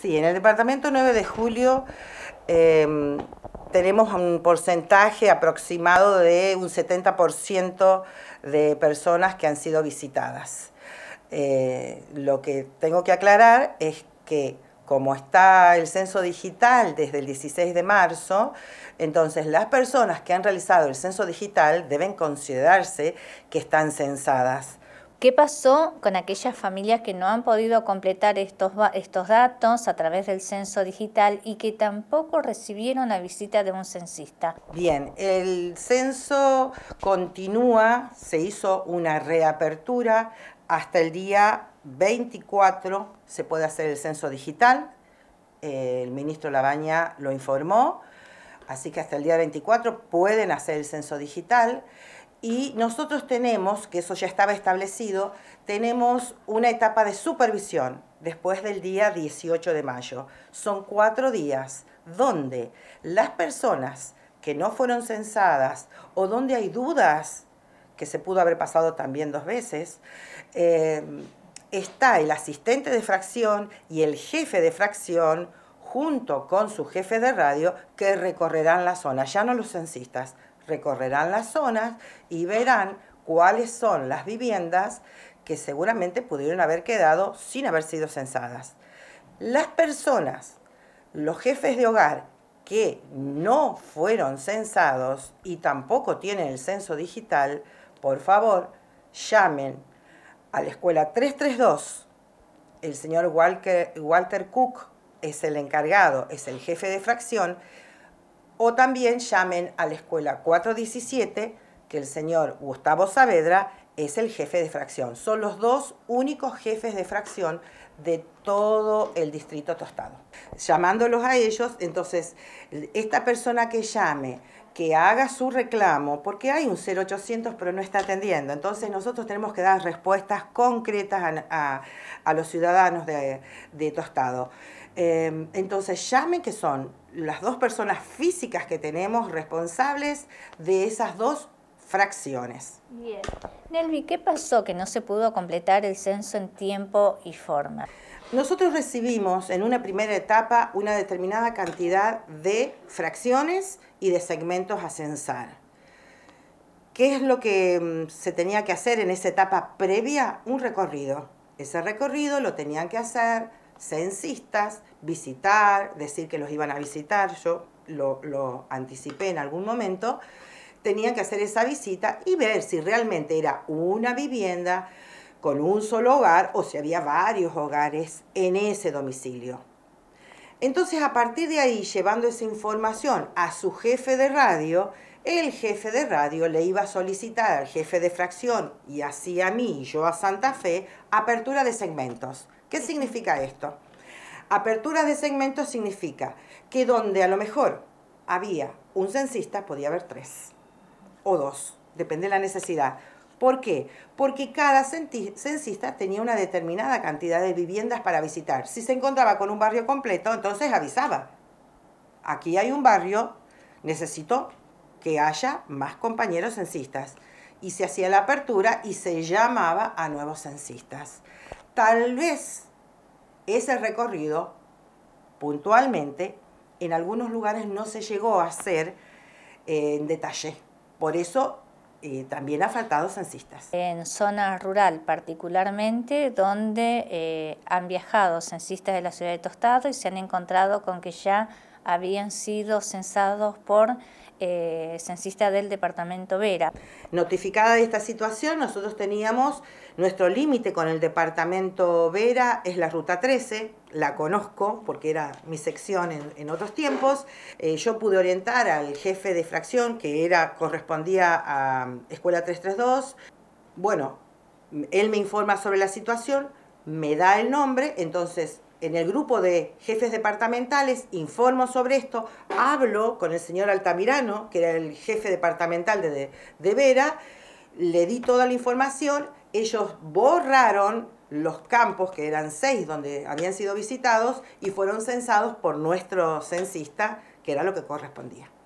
Sí, en el departamento 9 de julio em, tenemos un porcentaje aproximado de un 70% de personas que han sido visitadas. Eh, lo que tengo que aclarar es que como está el censo digital desde el 16 de marzo, entonces las personas que han realizado el censo digital deben considerarse que están censadas. ¿Qué pasó con aquellas familias que no han podido completar estos, estos datos a través del censo digital y que tampoco recibieron la visita de un censista? Bien, el censo continúa, se hizo una reapertura hasta el día 24, se puede hacer el censo digital, el ministro Labaña lo informó, así que hasta el día 24 pueden hacer el censo digital y nosotros tenemos, que eso ya estaba establecido, tenemos una etapa de supervisión después del día 18 de mayo. Son cuatro días donde las personas que no fueron censadas o donde hay dudas, que se pudo haber pasado también dos veces, eh, está el asistente de fracción y el jefe de fracción junto con su jefe de radio que recorrerán la zona, ya no los censistas, recorrerán las zonas y verán cuáles son las viviendas que seguramente pudieron haber quedado sin haber sido censadas. Las personas, los jefes de hogar que no fueron censados y tampoco tienen el censo digital, por favor, llamen a la escuela 332. El señor Walter Cook es el encargado, es el jefe de fracción, o también llamen a la escuela 417 que el señor Gustavo Saavedra es el jefe de fracción. Son los dos únicos jefes de fracción de todo el distrito tostado. Llamándolos a ellos, entonces, esta persona que llame, que haga su reclamo, porque hay un 0800 pero no está atendiendo. Entonces nosotros tenemos que dar respuestas concretas a, los ciudadanos de, Tostado. Em, entonces llamen que son las dos personas físicas que tenemos responsables de esas dos fracciones. Bien. Nelvi, ¿qué pasó que no se pudo completar el censo en tiempo y forma? Nosotros recibimos en una primera etapa una determinada cantidad de fracciones y de segmentos a censar. ¿Qué es lo que mm, se tenía que hacer en esa etapa previa? Un recorrido. Ese recorrido lo tenían que hacer censistas, visitar, decir que los iban a visitar, yo lo, lo anticipé en algún momento, tenían que hacer esa visita y ver si realmente era una vivienda con un solo hogar o si había varios hogares en ese domicilio. Entonces, a partir de ahí, llevando esa información a su jefe de radio, el jefe de radio le iba a solicitar al jefe de fracción y así a mí y yo a Santa Fe apertura de segmentos. ¿Qué significa esto? Apertura de segmentos significa que donde a lo mejor había un censista, podía haber tres o dos, depende de la necesidad. ¿Por qué? Porque cada censista tenía una determinada cantidad de viviendas para visitar. Si se encontraba con un barrio completo, entonces avisaba. Aquí hay un barrio, necesito que haya más compañeros censistas. Y se hacía la apertura y se llamaba a nuevos censistas. Tal vez ese recorrido, puntualmente, en algunos lugares no se llegó a hacer eh, en detalle por eso eh, también ha faltado censistas. En zona rural particularmente, donde eh, han viajado censistas de la ciudad de Tostado y se han encontrado con que ya habían sido censados por eh, censistas del departamento Vera. Notificada de esta situación, nosotros teníamos nuestro límite con el departamento Vera, es la ruta 13, la conozco porque era mi sección en, otros tiempos. Eh, yo pude orientar al jefe de fracción que era, correspondía a Escuela 332. Bueno, él me informa sobre la situación, me da el nombre, entonces en el grupo de jefes departamentales, informo sobre esto, hablo con el señor Altamirano, que era el jefe departamental de, de Vera, le di toda la información, ellos borraron los campos, que eran seis donde habían sido visitados, y fueron censados por nuestro censista, que era lo que correspondía.